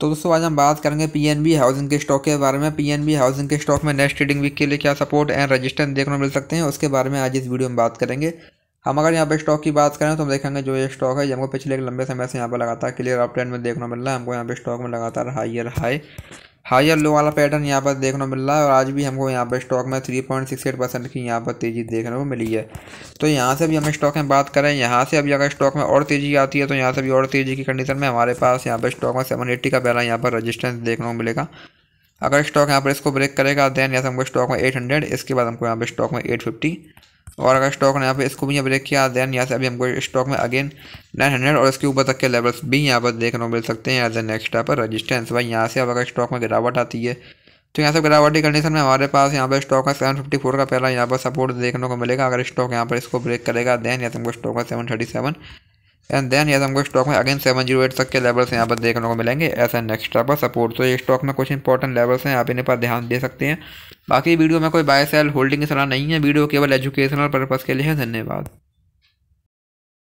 तो दोस्तों आज हम बात करेंगे पीएनबी हाउसिंग के स्टॉक के बारे में पीएनबी हाउसिंग के स्टॉक में नेक्स्ट ट्रेडिंग वीक के लिए क्या सपोर्ट एंड रजिस्टेंस देखने को मिल सकते हैं उसके बारे में आज इस वीडियो में बात करेंगे हम अगर यहाँ पर स्टॉक की बात करें तो हम देखेंगे जो ये स्टॉक है ये हमको पिछले एक लंबे समय से यहाँ पर लगातार क्लियर अपट्रेंड में देखने को मिल रहा है हमको यहाँ पर स्टॉक में लगातार हाइयर हाई हायर लो वाला पैटर्न यहाँ पर देखने को मिल रहा है और आज भी हमको यहाँ पर स्टॉक में three point six eight percent की यहाँ पर तेज़ी देखने को मिली है तो यहाँ से भी हम स्टॉक में बात करें यहाँ से अभी अगर स्टॉक में और तेज़ी आती है तो यहाँ से भी और तेज़ी की कंडीशन में हमारे पास यहाँ पर स्टॉक में सेवन एट्टी का पहला यहाँ पर रजिस्टेंस देखने को मिलेगा अगर स्टॉक यहाँ पर इसको ब्रेक करेगा देन यहाँ से हमको स्टॉक में एट हंड्रेड इसके बाद हमको यहाँ पर स्टॉक में एट फिफ्टी और अगर स्टॉक ने यहाँ पे इसको भी यहाँ ब्रेक किया देन यहाँ से अभी हमको स्टॉक में अगेन 900 और इसके ऊपर तक के लेवल्स भी यहाँ पर देखने को मिल सकते हैं एज ए नेक्स्ट यहाँ पर रजिस्टेंस भाई यहाँ से अब अगर स्टॉक में गिरावट आती है तो यहाँ से गिरावटी कंडीशन में हमारे पास यहाँ पर स्टॉक है सेवन फिफ्टी फोर का पहला यहाँ पर सपोर्ट देखने को मिलेगा अगर स्टॉक यहाँ पर इसको ब्रेक करेगा देन या हमको स्टॉक है seven thirty seven and then यदि हमको स्टॉक में अगेन सेवन जीरो एट तक के लेवल्स यहाँ पर देखने को मिलेंगे ऐसा नेक्स्ट पर सपोर्ट तो ये स्टॉक में कुछ इंपॉर्टेंट लेवल्स हैं आप इन्हें पर ध्यान दे सकते हैं बाकी वीडियो में कोई बाय सेल होल्डिंग की सलाह नहीं है वीडियो केवल एजुकेशनल पर्पज़ के लिए है धन्यवाद